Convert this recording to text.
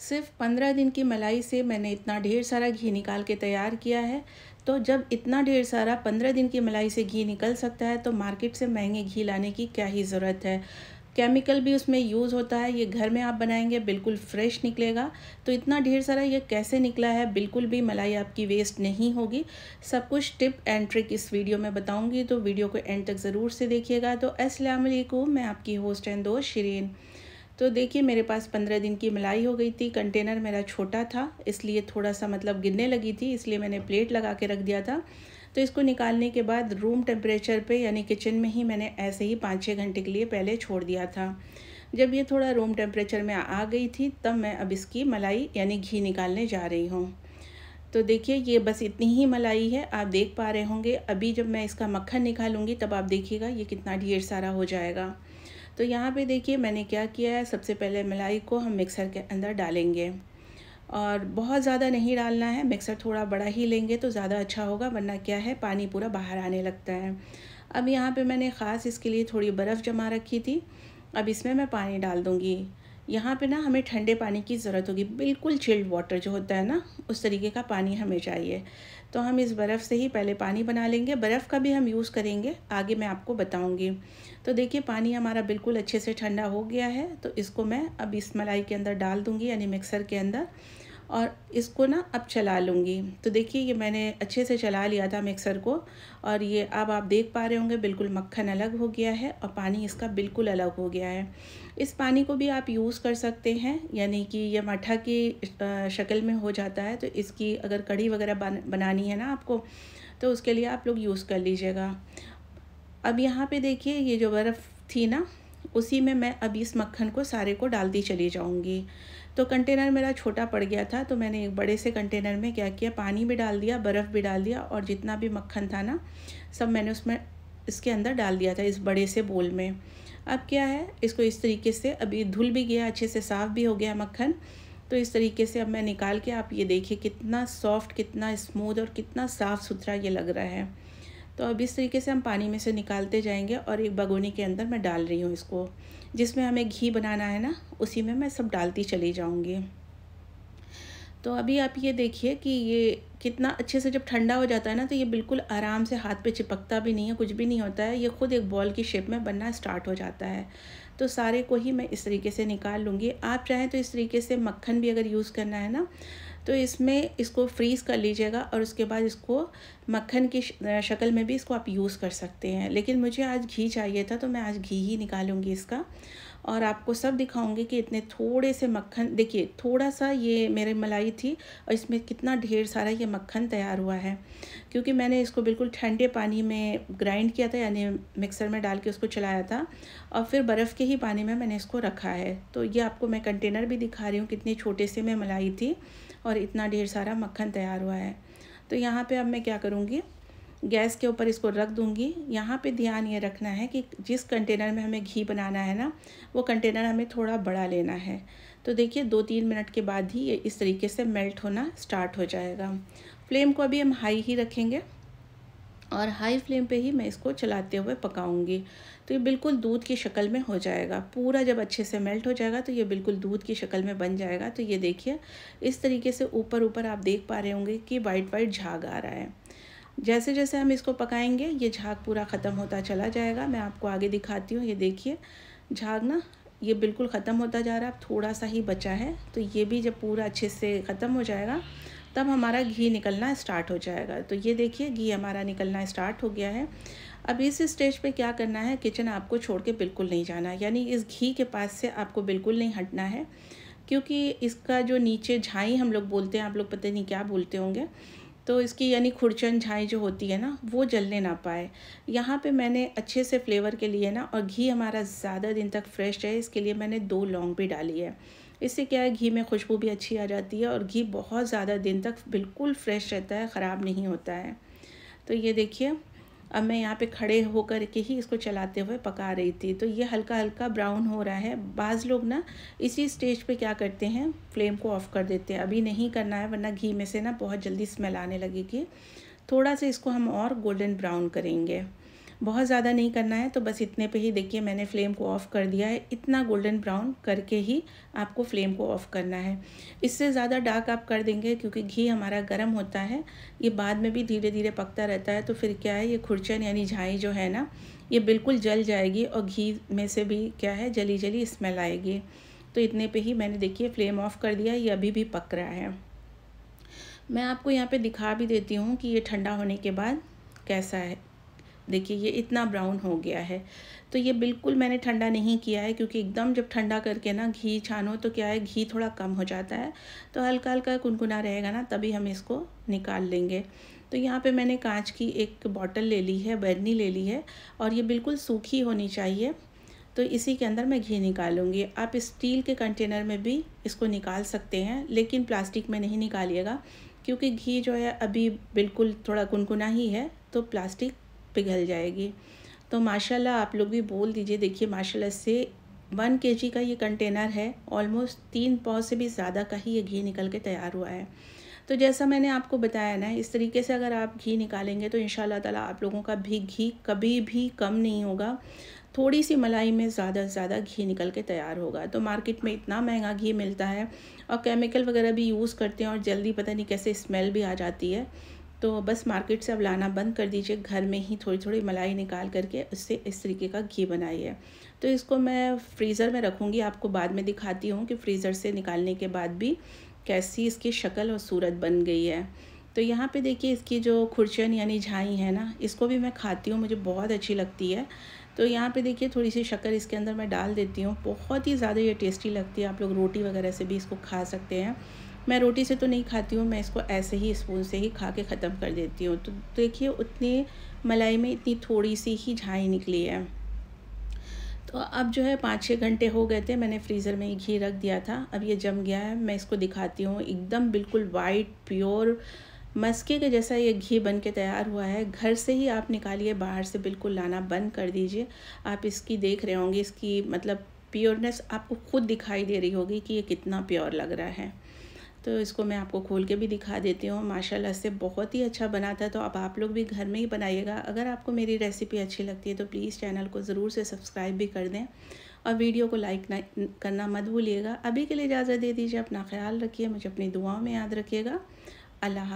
सिर्फ पंद्रह दिन की मलाई से मैंने इतना ढेर सारा घी निकाल के तैयार किया है तो जब इतना ढेर सारा पंद्रह दिन की मलाई से घी निकल सकता है तो मार्केट से महंगे घी लाने की क्या ही ज़रूरत है केमिकल भी उसमें यूज़ होता है ये घर में आप बनाएंगे बिल्कुल फ्रेश निकलेगा तो इतना ढेर सारा ये कैसे निकला है बिल्कुल भी मलाई आपकी वेस्ट नहीं होगी सब कुछ टिप एंड ट्रिक इस वीडियो में बताऊंगी तो वीडियो को एंड तक ज़रूर से देखिएगा तो असलकुम मैं आपकी होस्ट एंड दोस्त शरीन तो देखिए मेरे पास पंद्रह दिन की मलाई हो गई थी कंटेनर मेरा छोटा था इसलिए थोड़ा सा मतलब गिरने लगी थी इसलिए मैंने प्लेट लगा के रख दिया था तो इसको निकालने के बाद रूम टेम्परेचर पे यानी किचन में ही मैंने ऐसे ही पाँच छः घंटे के लिए पहले छोड़ दिया था जब ये थोड़ा रूम टेम्परेचर में आ गई थी तब मैं अब इसकी मलाई यानी घी निकालने जा रही हूँ तो देखिए ये बस इतनी ही मलाई है आप देख पा रहे होंगे अभी जब मैं इसका मक्खन निकालूंगी तब आप देखिएगा ये कितना ढेर सारा हो जाएगा तो यहाँ पे देखिए मैंने क्या किया है सबसे पहले मलाई को हम मिक्सर के अंदर डालेंगे और बहुत ज़्यादा नहीं डालना है मिक्सर थोड़ा बड़ा ही लेंगे तो ज़्यादा अच्छा होगा वरना क्या है पानी पूरा बाहर आने लगता है अब यहाँ पे मैंने ख़ास इसके लिए थोड़ी बर्फ़ जमा रखी थी अब इसमें मैं पानी डाल दूँगी यहाँ पे ना हमें ठंडे पानी की ज़रूरत होगी बिल्कुल चिल्ड वाटर जो होता है ना उस तरीके का पानी हमें चाहिए तो हम इस बर्फ़ से ही पहले पानी बना लेंगे बर्फ़ का भी हम यूज़ करेंगे आगे मैं आपको बताऊँगी तो देखिए पानी हमारा बिल्कुल अच्छे से ठंडा हो गया है तो इसको मैं अब इस मलाई के अंदर डाल दूँगी यानी मिक्सर के अंदर और इसको ना अब चला लूँगी तो देखिए ये मैंने अच्छे से चला लिया था मिक्सर को और ये अब आप देख पा रहे होंगे बिल्कुल मक्खन अलग हो गया है और पानी इसका बिल्कुल अलग हो गया है इस पानी को भी आप यूज़ कर सकते हैं यानी कि यह मठा की शक्ल में हो जाता है तो इसकी अगर कढ़ी वगैरह बनानी है ना आपको तो उसके लिए आप लोग यूज़ कर लीजिएगा अब यहाँ पर देखिए ये जो बर्फ़ थी ना उसी में मैं अभी इस मक्खन को सारे को डालती चली जाऊँगी तो कंटेनर मेरा छोटा पड़ गया था तो मैंने एक बड़े से कंटेनर में क्या किया पानी भी डाल दिया बर्फ़ भी डाल दिया और जितना भी मक्खन था ना सब मैंने उसमें इसके अंदर डाल दिया था इस बड़े से बोल में अब क्या है इसको इस तरीके से अभी धुल भी गया अच्छे से साफ़ भी हो गया मक्खन तो इस तरीके से अब मैं निकाल के आप ये देखिए कितना सॉफ्ट कितना स्मूथ और कितना साफ़ सुथरा ये लग रहा है तो अब इस तरीके से हम पानी में से निकालते जाएंगे और एक बगोनी के अंदर मैं डाल रही हूँ इसको जिसमें हमें घी बनाना है ना उसी में मैं सब डालती चली जाऊँगी तो अभी आप ये देखिए कि ये कितना अच्छे से जब ठंडा हो जाता है ना तो ये बिल्कुल आराम से हाथ पे चिपकता भी नहीं है कुछ भी नहीं होता है ये ख़ुद एक बॉल की शेप में बनना स्टार्ट हो जाता है तो सारे को ही मैं इस तरीके से निकाल लूँगी आप चाहें तो इस तरीके से मक्खन भी अगर यूज़ करना है ना तो इसमें इसको फ्रीज़ कर लीजिएगा और उसके बाद इसको मक्खन की शक्ल में भी इसको आप यूज़ कर सकते हैं लेकिन मुझे आज घी चाहिए था तो मैं आज घी ही निकालूंगी इसका और आपको सब दिखाऊंगी कि इतने थोड़े से मक्खन देखिए थोड़ा सा ये मेरे मलाई थी और इसमें कितना ढेर सारा ये मक्खन तैयार हुआ है क्योंकि मैंने इसको बिल्कुल ठंडे पानी में ग्राइंड किया था यानी मिक्सर में डाल के उसको चलाया था और फिर बर्फ़ के ही पानी में मैंने इसको रखा है तो ये आपको मैं कंटेनर भी दिखा रही हूँ कितने छोटे से मैं मलाई थी और इतना ढेर सारा मक्खन तैयार हुआ है तो यहाँ पे अब मैं क्या करूँगी गैस के ऊपर इसको रख दूँगी यहाँ पे ध्यान ये रखना है कि जिस कंटेनर में हमें घी बनाना है ना वो कंटेनर हमें थोड़ा बड़ा लेना है तो देखिए दो तीन मिनट के बाद ही ये इस तरीके से मेल्ट होना स्टार्ट हो जाएगा फ्लेम को अभी हम हाई ही रखेंगे और हाई फ्लेम पे ही मैं इसको चलाते हुए पकाऊंगी तो ये बिल्कुल दूध की शक्ल में हो जाएगा पूरा जब अच्छे से मेल्ट हो जाएगा तो ये बिल्कुल दूध की शक्ल में बन जाएगा तो ये देखिए इस तरीके से ऊपर ऊपर आप देख पा रहे होंगे कि वाइट वाइट झाग आ रहा है जैसे जैसे हम इसको पकाएंगे ये झाग पूरा ख़त्म होता चला जाएगा मैं आपको आगे दिखाती हूँ ये देखिए झाग ना ये बिल्कुल ख़त्म होता जा रहा है अब थोड़ा सा ही बचा है तो ये भी जब पूरा अच्छे से ख़त्म हो जाएगा तब हमारा घी निकलना स्टार्ट हो जाएगा तो ये देखिए घी हमारा निकलना स्टार्ट हो गया है अब इस स्टेज पे क्या करना है किचन आपको छोड़ के बिल्कुल नहीं जाना यानी इस घी के पास से आपको बिल्कुल नहीं हटना है क्योंकि इसका जो नीचे झाई हम लोग बोलते हैं आप लोग पता नहीं क्या बोलते होंगे तो इसकी यानी खुरचन झाई जो होती है ना वो जलने ना पाए यहाँ पे मैंने अच्छे से फ्लेवर के लिए ना और घी हमारा ज़्यादा दिन तक फ्रेश रहे इसके लिए मैंने दो लौंग भी डाली है इससे क्या है घी में खुशबू भी अच्छी आ जाती है और घी बहुत ज़्यादा दिन तक बिल्कुल फ्रेश रहता है ख़राब नहीं होता है तो ये देखिए अब मैं यहाँ पे खड़े होकर के ही इसको चलाते हुए पका रही थी तो ये हल्का हल्का ब्राउन हो रहा है बाज़ लोग ना इसी स्टेज पे क्या करते हैं फ्लेम को ऑफ़ कर देते हैं अभी नहीं करना है वरना घी में से ना बहुत जल्दी स्मेल आने लगेगी थोड़ा सा इसको हम और गोल्डन ब्राउन करेंगे बहुत ज़्यादा नहीं करना है तो बस इतने पे ही देखिए मैंने फ्लेम को ऑफ़ कर दिया है इतना गोल्डन ब्राउन करके ही आपको फ्लेम को ऑफ़ करना है इससे ज़्यादा डार्क आप कर देंगे क्योंकि घी हमारा गर्म होता है ये बाद में भी धीरे धीरे पकता रहता है तो फिर क्या है ये खुरचन यानी झाई जो है ना ये बिल्कुल जल जाएगी और घी में से भी क्या है जली जली स्मेल आएगी तो इतने पे ही मैंने देखिए फ्लेम ऑफ़ कर दिया ये अभी भी पक रहा है मैं आपको यहाँ पे दिखा भी देती हूँ कि ये ठंडा होने के बाद कैसा है देखिए ये इतना ब्राउन हो गया है तो ये बिल्कुल मैंने ठंडा नहीं किया है क्योंकि एकदम जब ठंडा करके ना घी छानो तो क्या है घी थोड़ा कम हो जाता है तो हल्का हल्का कुनकुना रहेगा ना तभी हम इसको निकाल लेंगे तो यहाँ पे मैंने कांच की एक बॉटल ले ली है बर्नी ले ली है और ये बिल्कुल सूखी होनी चाहिए तो इसी के अंदर मैं घी निकालूंगी आप स्टील के कंटेनर में भी इसको निकाल सकते हैं लेकिन प्लास्टिक में नहीं निकालिएगा क्योंकि घी जो है अभी बिल्कुल थोड़ा गुनगुना ही है तो प्लास्टिक पिघल जाएगी तो माशाल्लाह आप लोग भी बोल दीजिए देखिए माशाल्लाह से वन के जी का ये कंटेनर है ऑलमोस्ट तीन पाव से भी ज़्यादा का ही ये घी निकल के तैयार हुआ है तो जैसा मैंने आपको बताया ना इस तरीके से अगर आप घी निकालेंगे तो इन ताला आप लोगों का भी घी कभी भी कम नहीं होगा थोड़ी सी मलाई में ज़्यादा से ज़्यादा घी निकल के तैयार होगा तो मार्केट में इतना महंगा घी मिलता है और केमिकल वगैरह भी यूज़ करते हैं और जल्दी पता नहीं कैसे स्मेल भी आ जाती है तो बस मार्केट से अब लाना बंद कर दीजिए घर में ही थोड़ी थोड़ी मलाई निकाल करके उससे इस तरीके का घी बनाइए तो इसको मैं फ्रीज़र में रखूँगी आपको बाद में दिखाती हूँ कि फ्रीज़र से निकालने के बाद भी कैसी इसकी शक्ल और सूरत बन गई है तो यहाँ पे देखिए इसकी जो खुरचन यानी झाई है ना इसको भी मैं खाती हूँ मुझे बहुत अच्छी लगती है तो यहाँ पे देखिए थोड़ी सी शक्कर इसके अंदर मैं डाल देती हूँ बहुत ही ज़्यादा ये टेस्टी लगती है आप लोग रोटी वगैरह से भी इसको खा सकते हैं मैं रोटी से तो नहीं खाती हूँ मैं इसको ऐसे ही स्पून से ही खा के ख़त्म कर देती हूँ तो देखिए उतनी मलाई में इतनी थोड़ी सी ही झाई निकली है तो अब जो है पाँच छः घंटे हो गए थे मैंने फ्रीज़र में घी रख दिया था अब ये जम गया है मैं इसको दिखाती हूँ एकदम बिल्कुल वाइट प्योर मस्के के जैसा ये घी बन के तैयार हुआ है घर से ही आप निकालिए बाहर से बिल्कुल लाना बंद कर दीजिए आप इसकी देख रहे होंगे इसकी मतलब प्योरनेस आपको खुद दिखाई दे रही होगी कि ये कितना प्योर लग रहा है तो इसको मैं आपको खोल के भी दिखा देती हूँ माशाल्लाह से बहुत ही अच्छा बना था तो अब आप लोग भी घर में ही बनाइएगा अगर आपको मेरी रेसिपी अच्छी लगती है तो प्लीज़ चैनल को ज़रूर से सब्सक्राइब भी कर दें और वीडियो को लाइक ना करना मत भूलिएगा अभी के लिए इजाज़त दे दीजिए अपना ख्याल रखिए मुझे अपनी दुआओं में याद रखिएगा अल्लाह